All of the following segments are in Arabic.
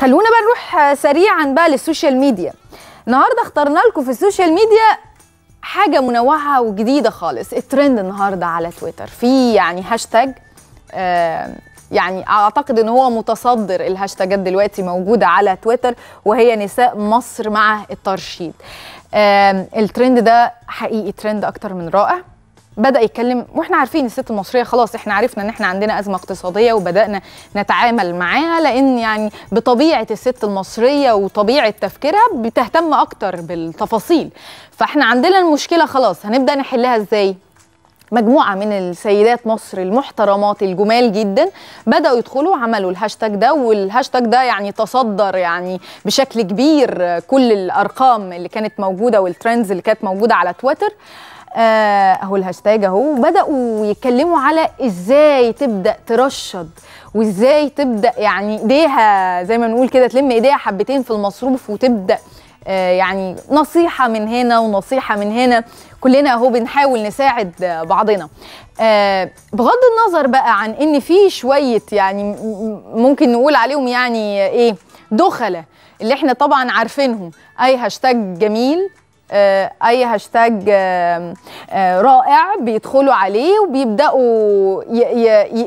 خلونا بقى نروح سريعا بقى للسوشيال ميديا النهارده اخترنا لكم في السوشيال ميديا حاجه منوعه وجديده خالص الترند النهارده على تويتر في يعني هاشتاج آه يعني اعتقد ان هو متصدر الهاشتاجات دلوقتي موجوده على تويتر وهي نساء مصر مع الترشيد الترند ده حقيقي ترند اكتر من رائع بدا يتكلم واحنا عارفين الست المصريه خلاص احنا عرفنا ان احنا عندنا ازمه اقتصاديه وبدانا نتعامل معاها لان يعني بطبيعه الست المصريه وطبيعه تفكيرها بتهتم اكتر بالتفاصيل فاحنا عندنا المشكله خلاص هنبدا نحلها ازاي مجموعة من السيدات مصر المحترمات الجمال جدا بدأوا يدخلوا عملوا الهاشتاج ده والهاشتاج ده يعني تصدر يعني بشكل كبير كل الأرقام اللي كانت موجودة والترندز اللي كانت موجودة على تويتر اهو آه، الهاشتاج اهو بداوا يتكلموا على ازاي تبدا ترشد وازاي تبدا يعني ايديها زي ما نقول كده تلم ايديها حبتين في المصروف وتبدا آه، يعني نصيحة من هنا ونصيحة من هنا كلنا اهو بنحاول نساعد بعضنا آه، بغض النظر بقى عن ان في شوية يعني ممكن نقول عليهم يعني ايه دخلة اللي احنا طبعا عارفينهم اي هاشتاج جميل آه، اي هاشتاج آه، رائع بيدخلوا عليه وبيبداوا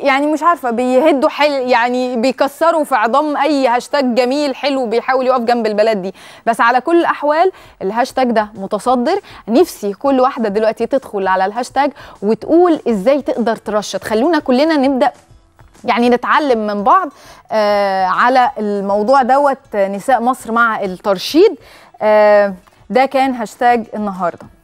يعني مش عارفه بيهدوا حل يعني بيكسروا في عظام اي هاشتاج جميل حلو بيحاول يقف جنب البلد دي بس على كل الاحوال الهاشتاج ده متصدر نفسي كل واحده دلوقتي تدخل على الهاشتاج وتقول ازاي تقدر ترشد خلونا كلنا نبدا يعني نتعلم من بعض آه، على الموضوع دوت نساء مصر مع الترشيد ده كان هاشتاج النهارده